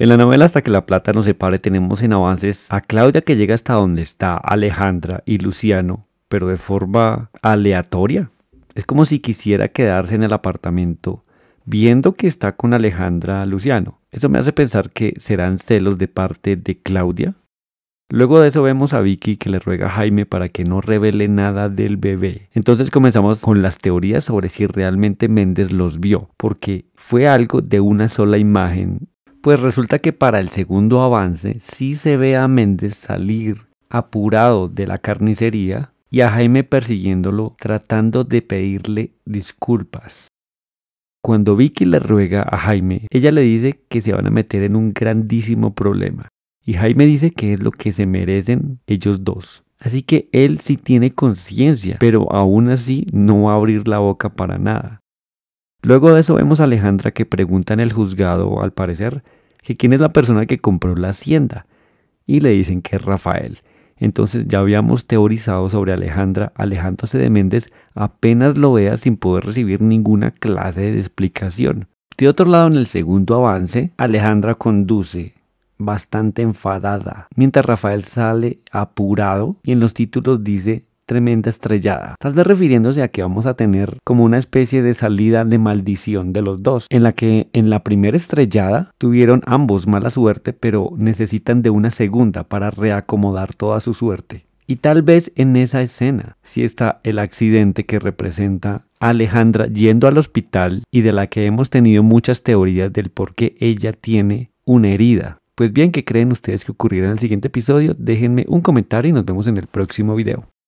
En la novela Hasta que la plata nos separe tenemos en avances a Claudia que llega hasta donde está Alejandra y Luciano, pero de forma aleatoria. Es como si quisiera quedarse en el apartamento viendo que está con Alejandra Luciano. Eso me hace pensar que serán celos de parte de Claudia. Luego de eso vemos a Vicky que le ruega a Jaime para que no revele nada del bebé. Entonces comenzamos con las teorías sobre si realmente Méndez los vio, porque fue algo de una sola imagen pues resulta que para el segundo avance sí se ve a Méndez salir apurado de la carnicería y a Jaime persiguiéndolo tratando de pedirle disculpas. Cuando Vicky le ruega a Jaime, ella le dice que se van a meter en un grandísimo problema. Y Jaime dice que es lo que se merecen ellos dos. Así que él sí tiene conciencia, pero aún así no va a abrir la boca para nada. Luego de eso vemos a Alejandra que pregunta en el juzgado, al parecer, que quién es la persona que compró la hacienda. Y le dicen que es Rafael. Entonces ya habíamos teorizado sobre Alejandra. Alejandro de Méndez apenas lo vea sin poder recibir ninguna clase de explicación. De otro lado, en el segundo avance, Alejandra conduce bastante enfadada, mientras Rafael sale apurado y en los títulos dice tremenda estrellada, tal vez refiriéndose a que vamos a tener como una especie de salida de maldición de los dos, en la que en la primera estrellada tuvieron ambos mala suerte, pero necesitan de una segunda para reacomodar toda su suerte. Y tal vez en esa escena si está el accidente que representa Alejandra yendo al hospital y de la que hemos tenido muchas teorías del por qué ella tiene una herida. Pues bien, ¿qué creen ustedes que ocurrirá en el siguiente episodio? Déjenme un comentario y nos vemos en el próximo video.